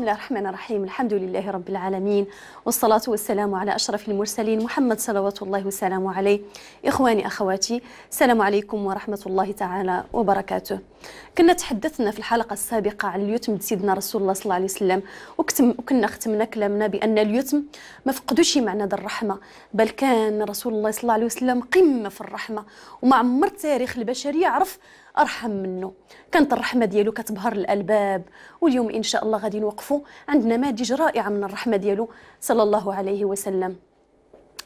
بسم الله الرحمن الرحيم الحمد لله رب العالمين والصلاة والسلام على أشرف المرسلين محمد صلوات الله والسلام عليه إخواني أخواتي السلام عليكم ورحمة الله تعالى وبركاته كنا تحدثنا في الحلقة السابقة عن اليتم سيدنا رسول الله صلى الله عليه وسلم وكنا ختمنا كلامنا بأن اليتم ما فقدوش معنى الرحمة بل كان رسول الله صلى الله عليه وسلم قمة في الرحمة وما عمر تاريخ البشرية عرف ارحم منه كانت الرحمه ديالو كتبهر الالباب واليوم ان شاء الله غادي نوقفوا عند نماذج رائعه من الرحمه ديالو صلى الله عليه وسلم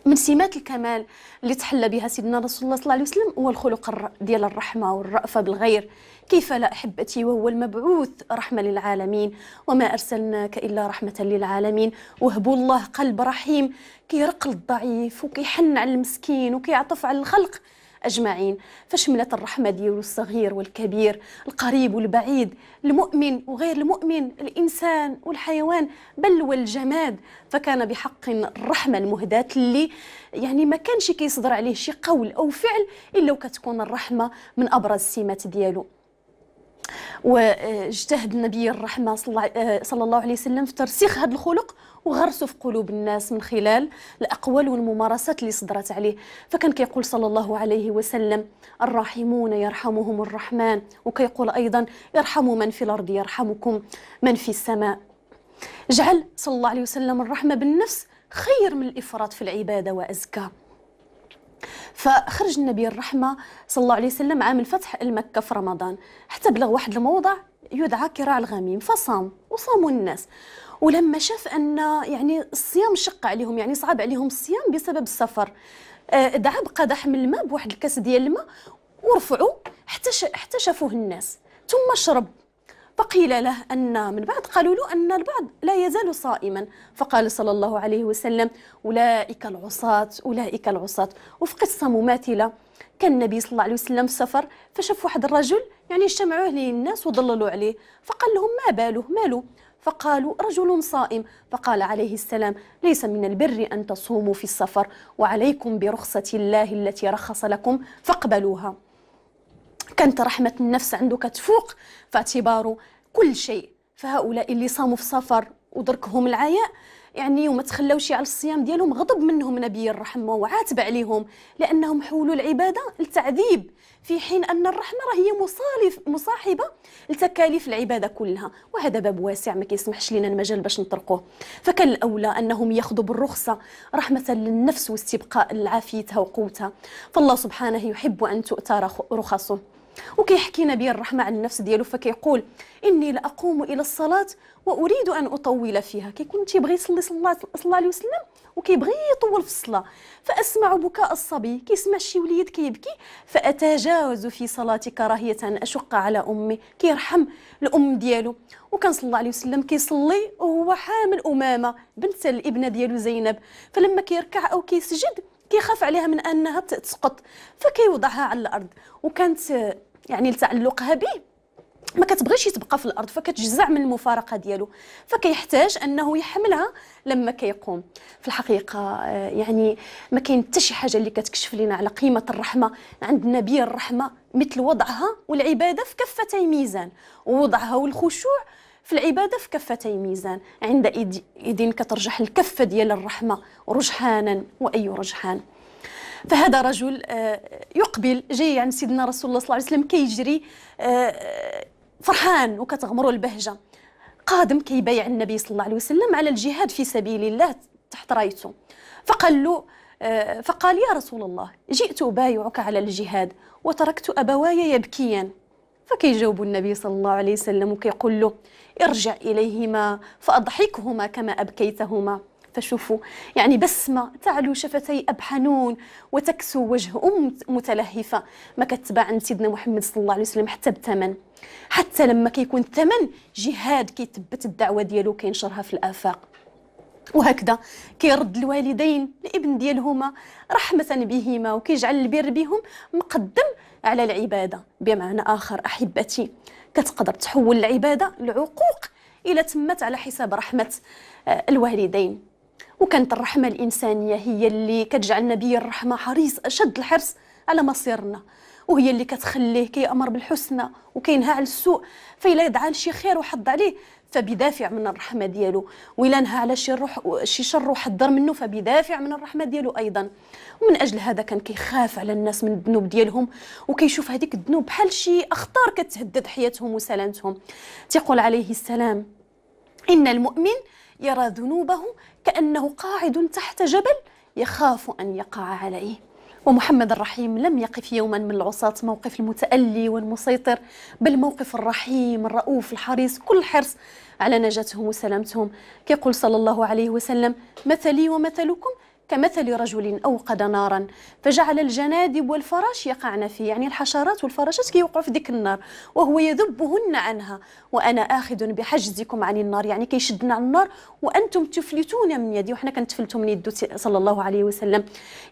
من سمات الكمال اللي تحلى بها سيدنا رسول الله صلى الله عليه وسلم هو الخلق ديال الرحمه والرأفه بالغير كيف لا احبتي وهو المبعوث رحمه للعالمين وما ارسلناك الا رحمه للعالمين وهبوا الله قلب رحيم كيرقل الضعيف وكيحن على المسكين وكيعطف على الخلق أجمعين فشملت الرحمة ديالو الصغير والكبير القريب والبعيد المؤمن وغير المؤمن الإنسان والحيوان بل والجماد فكان بحق الرحمة المهداة اللي يعني ما كانش كيصدر عليه شي قول أو فعل إلا وكتكون الرحمة من أبرز السمات ديالو واجتهد النبي الرحمه آه، صلى الله عليه وسلم في ترسيخ هذا الخلق وغرسه في قلوب الناس من خلال الاقوال والممارسات اللي صدرت عليه فكان كيقول صلى الله عليه وسلم الراحمون يرحمهم الرحمن وكيقول ايضا ارحموا من في الارض يرحمكم من في السماء جعل صلى الله عليه وسلم الرحمه بالنفس خير من الافراط في العباده وازكى فخرج النبي الرحمه صلى الله عليه وسلم عام الفتح المكه في رمضان حتى بلغ واحد الموضع يدعى كراع الغميم فصام وصاموا الناس ولما شاف ان يعني الصيام شق عليهم يعني صعب عليهم الصيام بسبب السفر آه، دعا بقدح من الماء بواحد الكاس ديال الماء ورفعوا حتى حتى شافوه الناس ثم شرب فقيل له أن من بعد قالوا له أن البعض لا يزال صائما فقال صلى الله عليه وسلم أولئك العصاة أولئك العصاة وفي قصة مماثلة كان النبي صلى الله عليه وسلم في سفر فشاف واحد الرجل يعني اجتمعوه للناس وضللوا عليه فقال لهم ما باله ماله فقالوا رجل صائم فقال عليه السلام ليس من البر أن تصوموا في السفر وعليكم برخصة الله التي رخص لكم فاقبلوها كانت رحمه النفس عنده كتفوق في اعتباره كل شيء فهؤلاء اللي صاموا في سفر ودركهم العياء يعني وما تخلوش على الصيام ديالهم غضب منهم نبي الرحمه وعاتب عليهم لانهم حولوا العباده لتعذيب في حين ان الرحمه هي مصالف مصاحبه لتكاليف العباده كلها وهذا باب واسع ما كيسمحش لنا المجال باش نطرقوه فكان الاولى انهم ياخذوا بالرخصه رحمه للنفس واستبقاء لعافيتها وقوتها فالله سبحانه يحب ان تؤتى رخصه وكيحكي نبي الرحمة عن النفس ديالو فكيقول إني لأقوم إلى الصلاة وأريد أن أطول فيها كيكون تيبغي يصلي صلى الله عليه وسلم وكيبغي يطول في الصلاة فأسمع بكاء الصبي كيسمع شي وليد كيبكي فأتجاوز في صلاتي كراهية أن أشق على أمي كيرحم الأم ديالو وكان صلى الله عليه وسلم كيصلي وهو حامل أمامة بنت الابنة ديالو زينب فلما كيركع أو كيسجد كيخاف عليها من انها تسقط فكيوضعها على الارض وكانت يعني لتعلقها به ما كتبغيش تبقى في الارض فكتجزع من المفارقه ديالو فكيحتاج انه يحملها لما كيقوم في الحقيقه آه، يعني ما كاين حتى شي حاجه اللي كتكشف لنا على قيمه الرحمه عند النبي الرحمه مثل وضعها والعباده في كفتي ميزان ووضعها والخشوع في العبادة في كفتي ميزان عندئذ كترجح الكفة ديال الرحمة رجحانا وأي رجحان فهذا رجل آه، يقبل جاي عند سيدنا رسول الله صلى الله عليه وسلم كيجري آه، فرحان وكتغمره البهجه قادم كيبايع النبي صلى الله عليه وسلم على الجهاد في سبيل الله تحت رايته فقال له آه، فقال يا رسول الله جئت أبايعك على الجهاد وتركت أبواي يبكيان فكيجاوب النبي صلى الله عليه وسلم وكيقول له ارجع إليهما فأضحكهما كما أبكيتهما فشوفوا يعني بسمة تعلو شفتي أب حنون وتكسو وجه أم متلهفة ما كتباع عند سيدنا محمد صلى الله عليه وسلم حتى بثمن حتى لما كيكون الثمن جهاد كيتبت الدعوة ديالو كينشرها في الآفاق وهكذا كيرد الوالدين الابن ديالهما رحمه بهما وكيجعل البر بهم مقدم على العباده بمعنى اخر احبتي كتقدر تحول العباده لعقوق الى تمت على حساب رحمه آه، الوالدين وكانت الرحمه الانسانيه هي اللي كتجعل نبي الرحمه حريص اشد الحرص على مصيرنا وهي اللي كتخليه كيامر بالحسنى وكينهى على السوء فإلا يدعى لشي خير وحض عليه فبدافع من الرحمه ديالو ويلانها نهى على شي روح شي شر وحضر منه فبدافع من الرحمه ديالو ايضا ومن اجل هذا كان كيخاف على الناس من الذنوب ديالهم وكيشوف هذيك الذنوب بحال شي اخطار كتهدد حياتهم وسلامتهم تيقول عليه السلام ان المؤمن يرى ذنوبه كانه قاعد تحت جبل يخاف ان يقع عليه ومحمد الرحيم لم يقف يوما من العصاة موقف المتألي والمسيطر بل موقف الرحيم الرؤوف الحريص كل حرص على نجاتهم وسلامتهم كيقول صلى الله عليه وسلم مثلي ومثلكم كمثل رجل أوقد نارا فجعل الجنادب والفراش يقعن فيه يعني الحشرات والفراشات كيوقعوا في ذيك النار وهو يذبهن عنها وأنا آخذ بحجزكم عن النار يعني كيشدنا عن النار وأنتم تفلتون من يدي وحنا كنتفلتوا من يد صلى الله عليه وسلم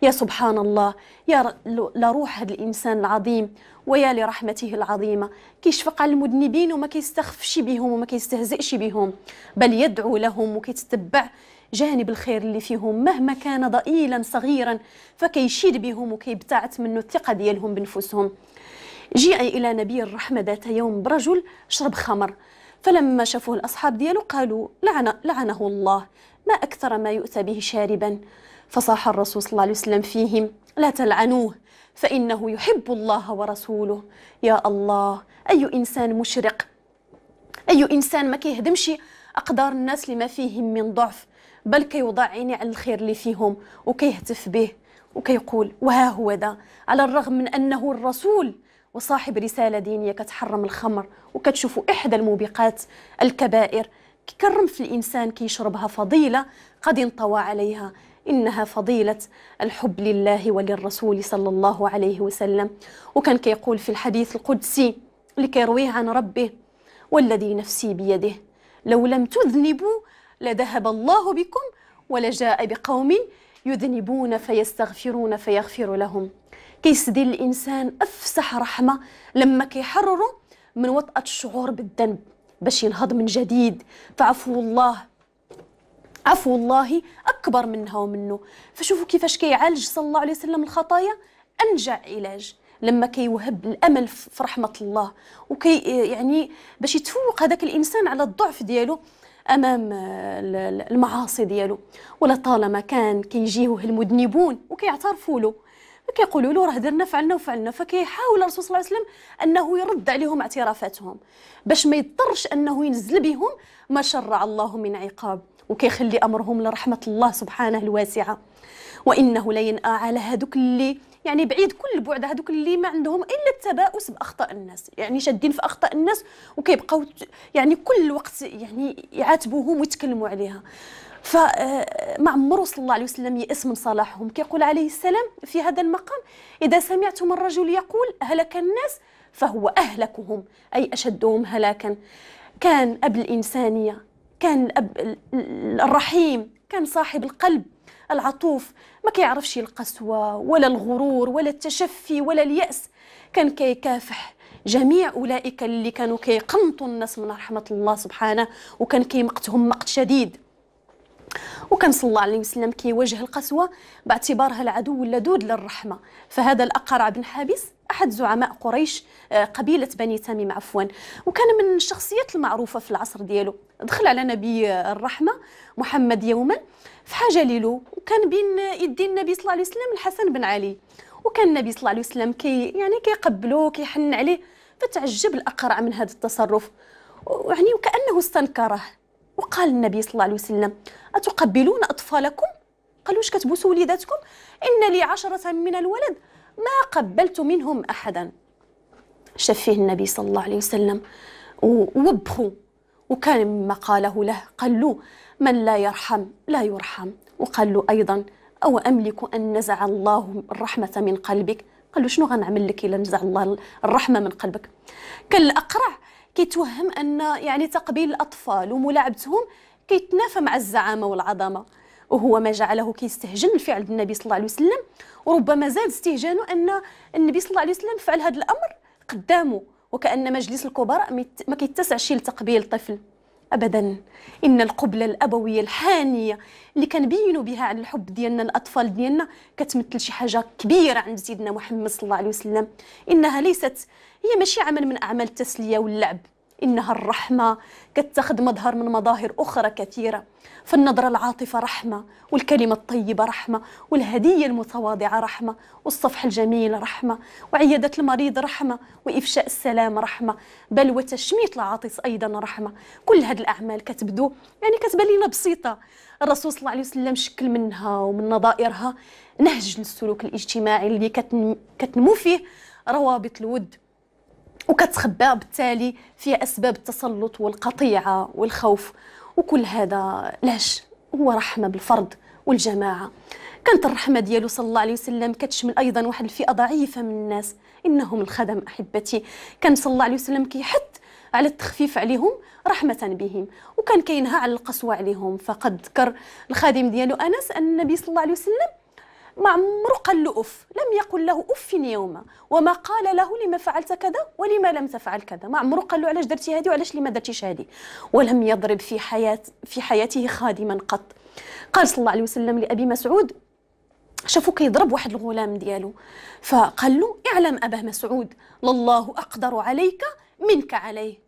يا سبحان الله يا لروح هذا الإنسان العظيم ويا لرحمته العظيمة كيشفق على المذنبين وما كيستخفش بهم وما كيستهزئش بهم بل يدعو لهم وكيتتبع جانب الخير اللي فيهم مهما كان ضئيلا صغيرا فكيشيد بهم وكيبتعث منه الثقة ديالهم بنفسهم جيء إلى نبي الرحمة ذات يوم برجل شرب خمر فلما شافوه الأصحاب ديالو قالوا لعن لعنه الله ما أكثر ما يؤتى به شاربا فصاح الرسول صلى الله عليه وسلم فيهم لا تلعنوه فإنه يحب الله ورسوله يا الله أي إنسان مشرق أي إنسان ما كيهدمش أقدار الناس لما فيهم من ضعف بل كيوضع عيني على الخير اللي فيهم وكيهتف به وكيقول وها هو ذا على الرغم من أنه الرسول وصاحب رسالة دينية كتحرم الخمر وكتشوفوا إحدى الموبقات الكبائر كرم في الإنسان كيشربها فضيلة قد انطوى عليها إنها فضيلة الحب لله وللرسول صلى الله عليه وسلم وكان كيقول في الحديث القدسي اللي كيرويه عن ربه والذي نفسي بيده لو لم تذنبوا لذهب الله بكم ولجاء بقوم يذنبون فيستغفرون فيغفر لهم كيسدي الإنسان أفسح رحمة لما كيحرره من وطأة الشعور بالذنب باش ينهض من جديد فعفو الله عفو الله اكبر منها ومنه فشوفوا كيفاش كيعالج صلى الله عليه وسلم الخطايا انجع علاج لما كيوهب الامل في رحمه الله وكي يعني باش يتفوق هذاك الانسان على الضعف ديالو امام آه، المعاصي ديالو ولطالما كان كيجيوه المذنبون وكيعترفوا له وكيقولوا له راه درنا فعلنا وفعلنا فكيحاول الرسول صلى الله عليه وسلم انه يرد عليهم اعترافاتهم باش ما يضطرش انه ينزل بهم ما شرع الله من عقاب وكيخلي امرهم لرحمه الله سبحانه الواسعه وانه لينأى على هذوك اللي يعني بعيد كل البعد هذوك اللي ما عندهم الا التباؤس باخطاء الناس يعني شادين في اخطاء الناس وكيبقاو يعني كل الوقت يعني يعاتبوهم ويتكلموا عليها فما آه، عمره صلى الله عليه وسلم يئس من صلاحهم كيقول عليه السلام في هذا المقام اذا سمعتم الرجل يقول هلك الناس فهو اهلكهم اي اشدهم هلاكا كان اب الانسانيه كان الأب الرحيم كان صاحب القلب العطوف ما كيعرفش القسوة ولا الغرور ولا التشفي ولا اليأس كان كيكافح جميع أولئك اللي كانوا كيقنطوا الناس من رحمة الله سبحانه وكان كيمقتهم مقت شديد وكان صلى الله عليه وسلم كيواجه القسوة باعتبارها العدو اللدود للرحمة فهذا الأقرع بن حابس أحد زعماء قريش آه، قبيلة بني تميم عفوا وكان من الشخصيات المعروفة في العصر ديالو دخل على نبي الرحمه محمد يوما في حاجه ليلو وكان بين يدي النبي صلى الله عليه وسلم الحسن بن علي وكان النبي صلى الله عليه وسلم كي يعني كيقبله كيحن عليه فتعجب الاقرع من هذا التصرف يعني وكانه استنكره وقال النبي صلى الله عليه وسلم اتقبلون اطفالكم قالوا واش كتبوسوا وليداتكم ان لي عشرة من الولد ما قبلت منهم احدا شاف فيه النبي صلى الله عليه وسلم ووبخوا وكان ما قاله له قال له من لا يرحم لا يرحم وقال له أيضا أو أملك أن نزع الله الرحمة من قلبك قال له شنو غنعمل لك إلا نزع الله الرحمة من قلبك كان الأقرع كيتوهم أن يعني تقبيل الأطفال وملاعبتهم كيتنافى مع الزعامة والعظمة وهو ما جعله كيستهجن الفعل النبي صلى الله عليه وسلم وربما زاد استهجانه أن النبي صلى الله عليه وسلم فعل هذا الأمر قدامه وكأن مجلس الكبراء ما كيتسعش لتقبيل طفل ابدا ان القبله الابويه الحانيه اللي كنبينوا بها على الحب ديالنا الاطفال ديالنا كتمثل شي حاجه كبيره عند سيدنا محمد صلى الله عليه وسلم انها ليست هي ماشي عمل من اعمال التسليه واللعب إنها الرحمة قد مظهر من مظاهر أخرى كثيرة فالنظرة العاطفة رحمة والكلمة الطيبة رحمة والهدية المتواضعة رحمة والصفح الجميل رحمة وعيادة المريض رحمة وإفشاء السلام رحمة بل وتشميت العاطس أيضا رحمة كل هذه الأعمال كتبدو يعني كتبان لنا بسيطة الرسول صلى الله عليه وسلم شكل منها ومن نظائرها نهج للسلوك الاجتماعي اللي كتنمو فيه روابط الود وكتخبى بالتالي فيها اسباب التسلط والقطيعه والخوف وكل هذا لاش هو رحمه بالفرد والجماعه كانت الرحمه ديالو صلى الله عليه وسلم كتشمل ايضا واحد الفئه ضعيفه من الناس انهم الخدم احبتي كان صلى الله عليه وسلم كيحث على التخفيف عليهم رحمة بهم وكان كينهى على القسوة عليهم فقد ذكر الخادم ديالو أنس أن النبي صلى الله عليه وسلم ما عمره قال له أف لم يقل له أف يوما وما قال له لما فعلت كذا ولما لم تفعل كذا ما عمره قال له علاش درتي هذه وعلاش لما درتيش هذه ولم يضرب في حياة في حياته خادما قط قال صلى الله عليه وسلم لأبي مسعود شافو كيضرب واحد الغلام ديالو فقال له اعلم أبا مسعود لله أقدر عليك منك عليه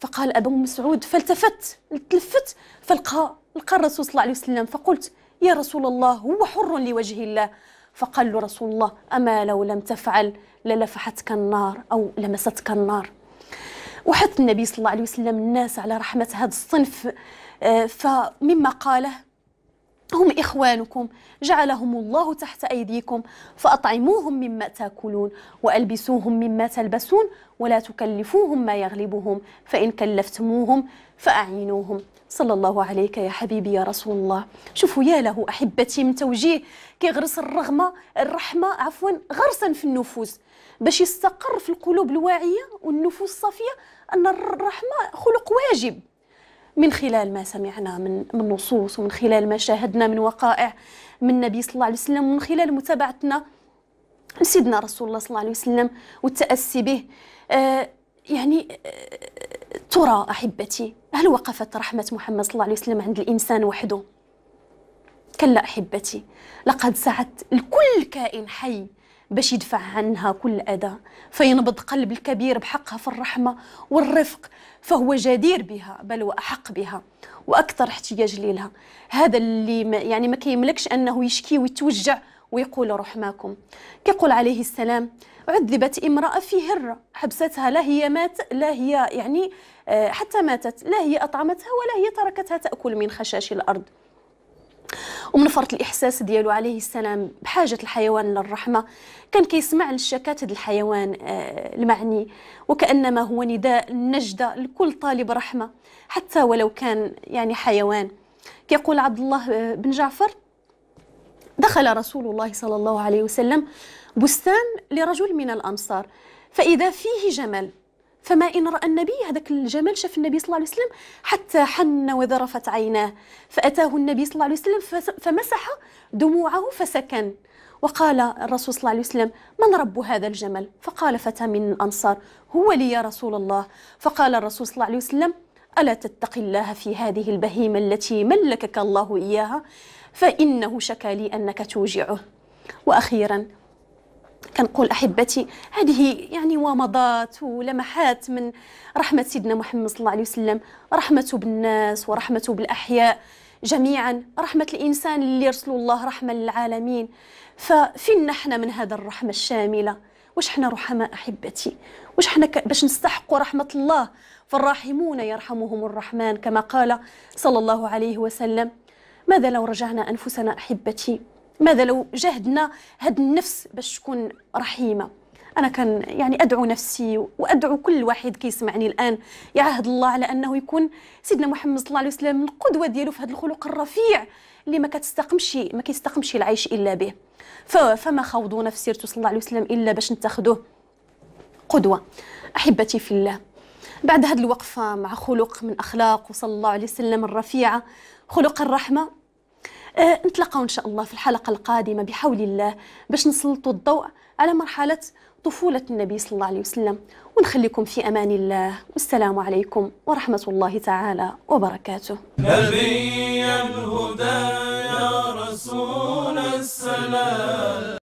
فقال أبو مسعود فالتفت التلفت فلقى لقى الرسول صلى الله عليه وسلم فقلت يا رسول الله هو حر لوجه الله فقال له رسول الله أما لو لم تفعل للفحتك النار أو لمستك النار وحث النبي صلى الله عليه وسلم الناس على رحمة هذا الصنف آه، فمما قاله هم إخوانكم جعلهم الله تحت أيديكم فأطعموهم مما تاكلون وألبسوهم مما تلبسون ولا تكلفوهم ما يغلبهم فإن كلفتموهم فأعينوهم صلى الله عليك يا حبيبي يا رسول الله شوفوا يا له أحبتي من توجيه كيغرس الرغمة الرحمة عفوا غرسا في النفوس باش يستقر في القلوب الواعية والنفوس الصافية أن الرحمة خلق واجب من خلال ما سمعنا من من نصوص ومن خلال ما شاهدنا من وقائع من النبي صلى الله عليه وسلم ومن خلال متابعتنا لسيدنا رسول الله صلى الله عليه وسلم والتأسي به آه، يعني آه، ترى أحبتي هل وقفت رحمة محمد صلى الله عليه وسلم عند الإنسان وحده؟ كلا أحبتي لقد سعت لكل كائن حي باش يدفع عنها كل أذى فينبض قلب الكبير بحقها في الرحمة والرفق فهو جدير بها بل وأحق بها وأكثر احتياج لها هذا اللي ما يعني ما كيملكش أنه يشكي ويتوجع ويقول رحماكم كيقول عليه السلام عذبت امرأة في هرة حبستها لا هي مات لا هي يعني آه، حتى ماتت لا هي أطعمتها ولا هي تركتها تأكل من خشاش الأرض ومن فرط الإحساس ديالو عليه السلام بحاجة الحيوان للرحمة كان كيسمع للشكات الحيوان آه، المعني وكأنما هو نداء النجدة لكل طالب رحمة حتى ولو كان يعني حيوان كيقول عبد الله آه، بن جعفر دخل رسول الله صلى الله عليه وسلم بستان لرجل من الأنصار فإذا فيه جمل فما إن رأى النبي هذاك الجمال شاف النبي صلى الله عليه وسلم حتى حن وذرفت عيناه فأتاه النبي صلى الله عليه وسلم فمسح دموعه فسكن وقال الرسول صلى الله عليه وسلم من رب هذا الجمل فقال فتى من الأنصار هو لي يا رسول الله فقال الرسول صلى الله عليه وسلم ألا تتقي الله في هذه البهيمة التي ملكك الله إياها فإنه شكى لي أنك توجعه وأخيرا كنقول احبتي هذه يعني ومضات ولمحات من رحمه سيدنا محمد صلى الله عليه وسلم رحمته بالناس ورحمته بالاحياء جميعا رحمه الانسان اللي رسل الله رحمه للعالمين ففين نحن من هذا الرحمه الشامله واش حنا رحماء احبتي واش حنا باش نستحقوا رحمه الله فالراحمون يرحمهم الرحمن كما قال صلى الله عليه وسلم ماذا لو رجعنا انفسنا احبتي ماذا لو جهدنا هاد النفس باش تكون رحيمه انا كان يعني ادعو نفسي وادعو كل واحد كيسمعني الان يعهد الله على انه يكون سيدنا محمد صلى الله عليه وسلم القدوه ديالو في هذا الخلق الرفيع اللي ما كتستقمش ما كيستقمش العيش الا به فما خوضونا في سيرته صلى الله عليه وسلم الا باش نتخذوه قدوه احبتي في الله بعد هذه الوقفه مع خلق من اخلاق وصلى الله عليه وسلم الرفيعه خلق الرحمه آه، نتلاقاو ان شاء الله في الحلقه القادمه بحول الله باش نسلطوا الضوء على مرحله طفوله النبي صلى الله عليه وسلم ونخليكم في امان الله والسلام عليكم ورحمه الله تعالى وبركاته نبي الهدى يا رسول السلام